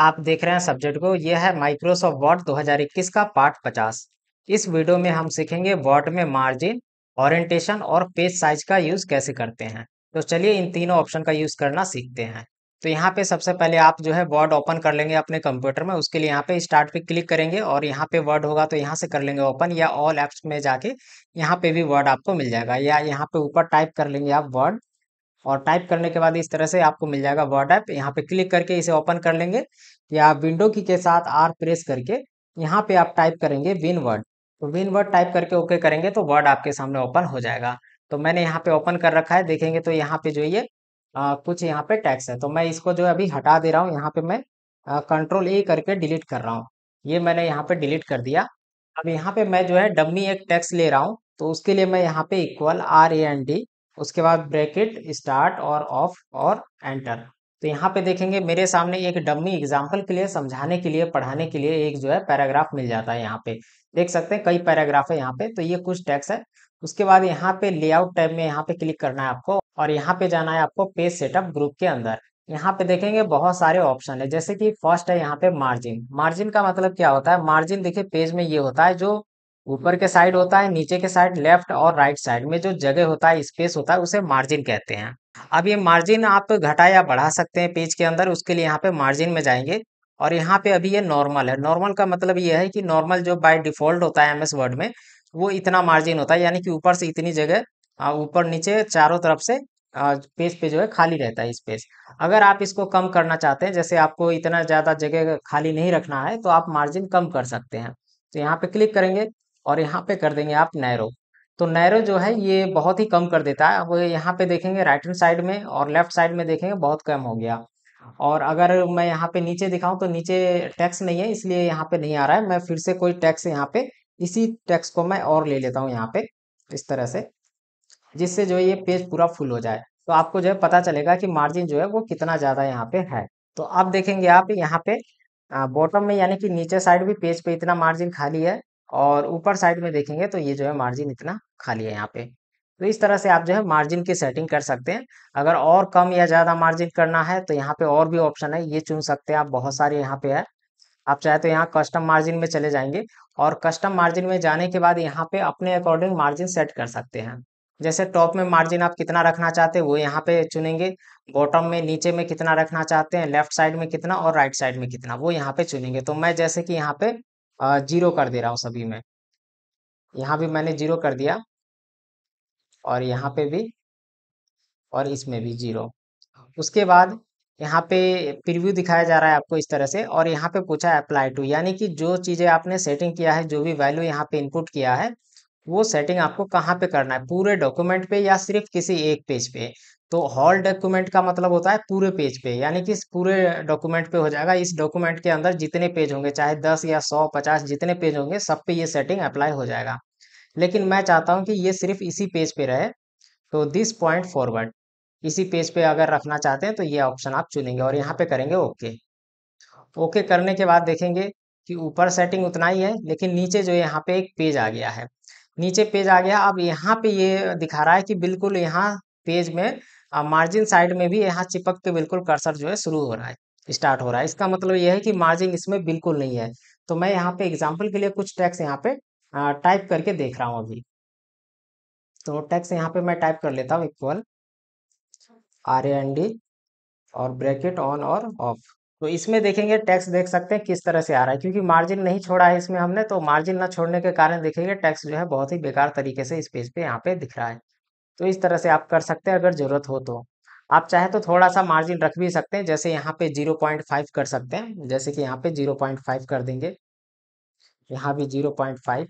आप देख रहे हैं सब्जेक्ट को यह है माइक्रोसॉफ्ट वर्ड 2021 का पार्ट 50 इस वीडियो में हम सीखेंगे वर्ड में मार्जिन ओरिएंटेशन और पेज साइज का यूज कैसे करते हैं तो चलिए इन तीनों ऑप्शन का यूज करना सीखते हैं तो यहाँ पे सबसे पहले आप जो है वर्ड ओपन कर लेंगे अपने कंप्यूटर में उसके लिए यहाँ पे स्टार्ट पे क्लिक करेंगे और यहाँ पे वर्ड होगा तो यहाँ से कर लेंगे ओपन या ऑल एप्स में जाके यहाँ पे भी वर्ड आपको मिल जाएगा या यहाँ पे ऊपर टाइप कर लेंगे आप वर्ड और टाइप करने के बाद इस तरह से आपको मिल जाएगा वर्ड ऐप यहाँ पे क्लिक करके इसे ओपन कर लेंगे या विंडो की के साथ आर प्रेस करके यहाँ पे आप टाइप करेंगे विन वर्ड तो विन वर्ड टाइप करके ओके करेंगे तो वर्ड आपके सामने ओपन हो जाएगा तो मैंने यहाँ पे ओपन कर रखा है देखेंगे तो यहाँ पे जो ये आ, कुछ यहाँ पे टैक्स है तो मैं इसको जो अभी हटा दे रहा हूँ यहाँ पे मैं आ, कंट्रोल ए करके डिलीट कर रहा हूँ ये मैंने यहाँ पे डिलीट कर दिया अब यहाँ पे मैं जो है डमी एक टैक्स ले रहा हूँ तो उसके लिए मैं यहाँ पे equal R A N D उसके बाद ब्रैकेट स्टार्ट और ऑफ और एंटर तो यहाँ पे देखेंगे मेरे सामने एक डमी एग्जाम्पल के लिए समझाने के लिए पढ़ाने के लिए एक जो है पैराग्राफ मिल जाता है यहाँ पे देख सकते हैं कई पैराग्राफ है यहाँ पे तो ये कुछ टैक्स है उसके बाद यहाँ पे लेआउट टाइप में यहाँ पे क्लिक करना है आपको और यहाँ पे जाना है आपको पेज सेटअप ग्रुप के अंदर यहाँ पे देखेंगे बहुत सारे ऑप्शन है जैसे कि फर्स्ट है यहाँ पे मार्जिन मार्जिन का मतलब क्या होता है मार्जिन देखिए पेज में ये होता है जो ऊपर के साइड होता है नीचे के साइड लेफ्ट और राइट साइड में जो जगह होता है स्पेस होता है उसे मार्जिन कहते हैं अब ये मार्जिन आप घटा या बढ़ा सकते हैं पेज के अंदर उसके लिए यहाँ पे मार्जिन में जाएंगे और यहाँ पे अभी ये नॉर्मल है नॉर्मल का मतलब ये है कि नॉर्मल जो बाय डिफॉल्ट होता है एमएस वर्ड में वो इतना मार्जिन होता है यानी कि ऊपर से इतनी जगह ऊपर नीचे चारों तरफ से पेज पे जो है खाली रहता है स्पेस अगर आप इसको कम करना चाहते हैं जैसे आपको इतना ज़्यादा जगह खाली नहीं रखना है तो आप मार्जिन कम कर सकते हैं तो यहाँ पे क्लिक करेंगे और यहाँ पे कर देंगे आप नैरो तो नैरो जो है ये बहुत ही कम कर देता है अब यहाँ पे देखेंगे राइट हैंड साइड में और लेफ्ट साइड में देखेंगे बहुत कम हो गया और अगर मैं यहाँ पे नीचे दिखाऊं तो नीचे टैक्स नहीं है इसलिए यहाँ पे नहीं आ रहा है मैं फिर से कोई टैक्स यहाँ पे इसी टैक्स को मैं और ले लेता हूँ यहाँ पे इस तरह से जिससे जो है ये पेज पूरा फुल हो जाए तो आपको जो है पता चलेगा कि मार्जिन जो है वो कितना ज़्यादा यहाँ पे है तो अब देखेंगे आप यहाँ पे बॉटम में यानी कि नीचे साइड भी पेज पे इतना मार्जिन खाली है और ऊपर साइड में देखेंगे तो ये जो है मार्जिन इतना खाली है यहाँ पे तो इस तरह से आप जो है मार्जिन की सेटिंग कर सकते हैं अगर और कम या ज़्यादा मार्जिन करना है तो यहाँ पे और भी ऑप्शन है ये चुन सकते हैं आप बहुत सारे यहाँ पे है आप चाहे तो यहाँ कस्टम मार्जिन में चले जाएंगे और कस्टम मार्जिन में जाने के बाद यहाँ पे अपने अकॉर्डिंग मार्जिन सेट कर सकते हैं जैसे टॉप में मार्जिन आप कितना रखना चाहते हैं वो यहाँ पे चुनेंगे बॉटम में नीचे में कितना रखना चाहते हैं लेफ्ट साइड में कितना और राइट साइड में कितना वो यहाँ पे चुनेंगे तो मैं जैसे कि यहाँ पे जीरो कर दे रहा हूँ सभी में यहाँ भी मैंने जीरो कर दिया और यहाँ पे भी और इसमें भी जीरो उसके बाद यहाँ पे प्रीव्यू दिखाया जा रहा है आपको इस तरह से और यहाँ पे पूछा है अप्लाई टू यानी कि जो चीज़ें आपने सेटिंग किया है जो भी वैल्यू यहाँ पे इनपुट किया है वो सेटिंग आपको कहाँ पे करना है पूरे डॉक्यूमेंट पे या सिर्फ किसी एक पेज पे तो हॉल डॉक्यूमेंट का मतलब होता है पूरे पेज पे यानी कि पूरे डॉक्यूमेंट पे हो जाएगा इस डॉक्यूमेंट के अंदर जितने पेज होंगे चाहे दस या सौ पचास जितने पेज होंगे सब पे ये सेटिंग अप्लाई हो जाएगा लेकिन मैं चाहता हूँ कि ये सिर्फ इसी पेज पे रहे तो दिस पॉइंट फॉरवर्ड इसी पेज पे अगर रखना चाहते हैं तो ये ऑप्शन आप चुनेंगे और यहाँ पे करेंगे ओके ओके करने के बाद देखेंगे कि ऊपर सेटिंग उतना ही है लेकिन नीचे जो यहाँ पे एक पेज आ गया है नीचे पेज आ गया अब यहाँ पे ये दिखा रहा है कि बिल्कुल यहाँ पेज में मार्जिन साइड में भी यहाँ चिपक के तो बिल्कुल कर्सर जो है शुरू हो रहा है स्टार्ट हो रहा है इसका मतलब यह है कि मार्जिन इसमें बिल्कुल नहीं है तो मैं यहाँ पे एग्जाम्पल के लिए कुछ टैक्स यहाँ पे टाइप करके देख रहा हूँ अभी तो टैक्स यहाँ पे मैं टाइप कर लेता हूँ equal R A N D और ब्रैकेट ऑन और ऑफ तो इसमें देखेंगे टैक्स देख सकते हैं किस तरह से आ रहा है क्योंकि मार्जिन नहीं छोड़ा है इसमें हमने तो मार्जिन ना छोड़ने के कारण देखेंगे टैक्स जो है बहुत ही बेकार तरीके से इस पेज पे यहाँ पे दिख रहा है तो इस तरह से आप कर सकते हैं अगर जरूरत हो तो आप चाहे तो थोड़ा सा मार्जिन रख भी सकते हैं जैसे यहाँ पे जीरो पॉइंट फाइव कर सकते हैं जैसे कि यहाँ पे जीरो पॉइंट फाइव कर देंगे यहाँ भी जीरो पॉइंट फाइव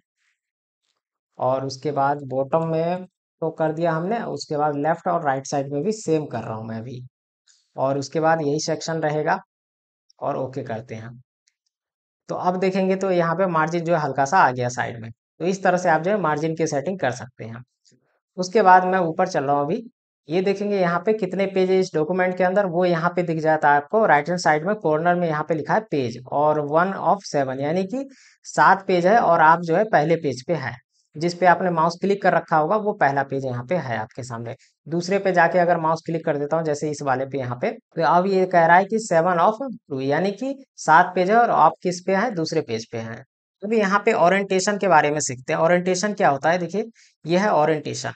और उसके बाद बॉटम में तो कर दिया हमने उसके बाद लेफ्ट और राइट साइड में भी सेम कर रहा हूँ मैं अभी और उसके बाद यही सेक्शन रहेगा और ओके करते हैं तो अब देखेंगे तो यहाँ पे मार्जिन जो है हल्का सा आ गया साइड में तो इस तरह से आप जो है मार्जिन की सेटिंग कर सकते हैं उसके बाद मैं ऊपर चल रहा हूँ अभी ये देखेंगे यहाँ पे कितने पेज है इस डॉक्यूमेंट के अंदर वो यहाँ पे दिख जाता है आपको राइट हैंड साइड में कॉर्नर में यहाँ पे लिखा है पेज और वन ऑफ सेवन यानी कि सात पेज है और आप जो है पहले पेज पे है जिस पे आपने माउस क्लिक कर रखा होगा वो पहला पेज यहाँ पे है आपके सामने दूसरे पे जाके अगर माउस क्लिक कर देता हूँ जैसे इस वाले पे यहाँ पे तो अब ये कह रहा है कि सेवन ऑफ टू यानी कि सात पेज है और आप किस पे है दूसरे पेज पे है अभी तो यहाँ पे ओरिएंटेशन के बारे में सीखते हैं ओरिएंटेशन क्या होता है देखिए ये है ओरिएंटेशन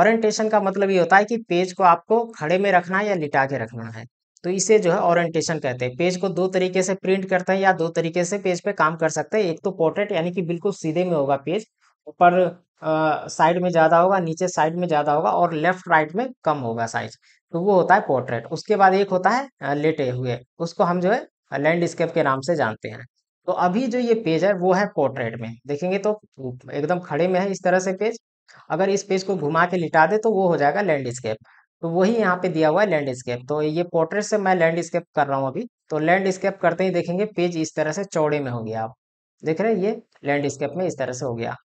ओरिएंटेशन का मतलब ये होता है कि पेज को आपको खड़े में रखना है या लिटा के रखना है तो इसे जो है ओरिएंटेशन कहते हैं पेज को दो तरीके से प्रिंट करते हैं या दो तरीके से पेज पे काम कर सकते हैं एक तो पोर्ट्रेट यानी कि बिल्कुल सीधे में होगा पेज ऊपर साइड में ज़्यादा होगा नीचे साइड में ज़्यादा होगा और लेफ्ट राइट में कम होगा साइज तो वो होता है पोर्ट्रेट उसके बाद एक होता है लेटे हुए उसको हम जो है लैंडस्केप के नाम से जानते हैं तो अभी जो ये पेज है वो है पोर्ट्रेट में देखेंगे तो एकदम खड़े में है इस तरह से पेज अगर इस पेज को घुमा के लिटा दे तो वो हो जाएगा लैंडस्केप तो वही यहाँ पे दिया हुआ है लैंडस्केप तो ये पोर्ट्रेट से मैं लैंडस्केप कर रहा हूँ अभी तो लैंडस्केप करते ही देखेंगे पेज इस तरह से चौड़े में हो गया आप देख रहे हैं ये लैंडस्केप में इस तरह से हो गया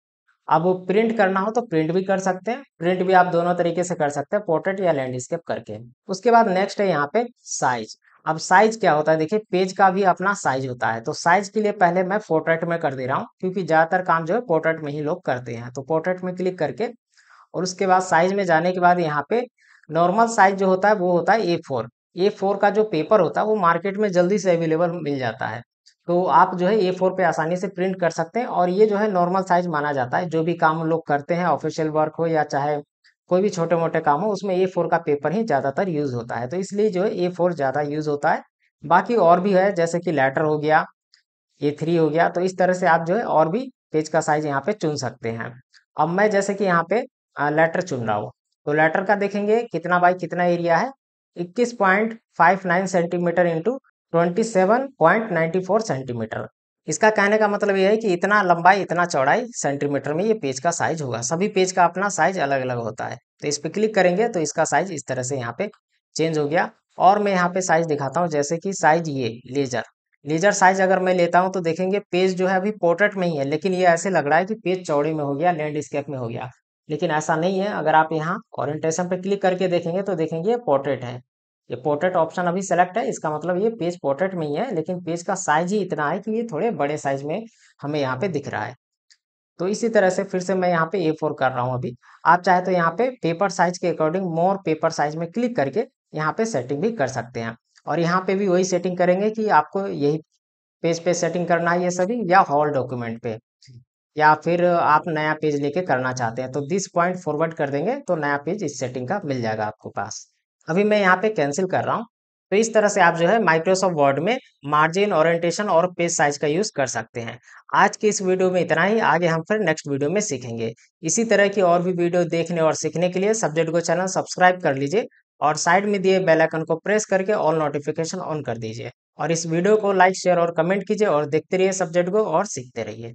अब वो प्रिंट करना हो तो प्रिंट भी कर सकते हैं प्रिंट भी आप दोनों तरीके से कर सकते हैं पोर्ट्रेट या लैंडस्केप करके उसके बाद नेक्स्ट है यहाँ पे साइज अब साइज क्या होता है देखिए पेज का भी अपना साइज होता है तो साइज के लिए पहले मैं पोर्ट्रेट में कर दे रहा हूँ क्योंकि ज्यादातर काम जो है पोर्ट्रेट में ही लोग करते हैं तो पोर्ट्रेट में क्लिक करके और उसके बाद साइज में जाने के बाद यहाँ पे नॉर्मल साइज जो होता है वो होता है ए फोर ए फोर का जो पेपर होता है वो मार्केट में जल्दी से अवेलेबल मिल जाता है तो आप जो है ए फोर पे आसानी से प्रिंट कर सकते हैं और ये जो है नॉर्मल साइज माना जाता है जो भी काम लोग करते हैं ऑफिशियल वर्क हो या चाहे कोई भी छोटे मोटे काम हो उसमें ए फोर का पेपर ही ज़्यादातर यूज़ होता है तो इसलिए जो है ए फोर ज़्यादा यूज़ होता है बाकी और भी है जैसे कि लेटर हो गया ए थ्री हो गया तो इस तरह से आप जो है और भी पेज का साइज यहाँ पे चुन सकते हैं अब मैं जैसे कि यहाँ पे लेटर चुन रहा हूँ तो लेटर का देखेंगे कितना बाई कितना एरिया है नाइन सेंटीमीटर इंटू 27.94 सेंटीमीटर इसका कहने का मतलब यह है कि इतना लंबाई इतना चौड़ाई सेंटीमीटर में ये पेज का साइज होगा सभी पेज का अपना साइज अलग अलग होता है तो इस पर क्लिक करेंगे तो इसका साइज इस तरह से यहाँ पे चेंज हो गया और मैं यहाँ पे साइज दिखाता हूँ जैसे कि साइज ये लेजर लेजर साइज अगर मैं लेता हूँ तो देखेंगे पेज जो है अभी पोर्ट्रेट में ही है लेकिन ये ऐसे लग रहा है कि पेज चौड़े में हो गया लैंडस्केप में हो गया लेकिन ऐसा नहीं है अगर आप यहाँ ओरिएंटेशन पे क्लिक करके देखेंगे तो देखेंगे पोर्ट्रेट है ये पोर्ट्रेट ऑप्शन अभी सेलेक्ट है इसका मतलब ये पेज पोर्ट्रेट में ही है लेकिन पेज का साइज ही इतना है कि ये थोड़े बड़े साइज में हमें यहाँ पे दिख रहा है तो इसी तरह से फिर से मैं यहाँ पे ए फोर कर रहा हूँ अभी आप चाहे तो यहाँ पे पेपर साइज के अकॉर्डिंग मोर पेपर साइज में क्लिक करके यहाँ पे सेटिंग भी कर सकते हैं और यहाँ पे भी वही सेटिंग करेंगे कि आपको यही पेज पे सेटिंग करना है ये सभी या हॉल डॉक्यूमेंट पे या फिर आप नया पेज लेके करना चाहते हैं तो दिस पॉइंट फॉरवर्ड कर देंगे तो नया पेज इस सेटिंग का मिल जाएगा आपको पास अभी मैं यहाँ पे कैंसिल कर रहा हूँ तो इस तरह से आप जो है माइक्रोसॉफ्ट वर्ड में मार्जिन ओरिएंटेशन और पेज साइज का यूज कर सकते हैं आज के इस वीडियो में इतना ही आगे हम फिर नेक्स्ट वीडियो में सीखेंगे इसी तरह की और भी वीडियो देखने और सीखने के लिए सब्जेक्ट को चैनल सब्सक्राइब कर लीजिए और साइड में दिए बेल आइकन को प्रेस करके ऑल नोटिफिकेशन ऑन कर दीजिए और इस वीडियो को लाइक शेयर और कमेंट कीजिए और देखते रहिए सब्जेक्ट को और सीखते रहिए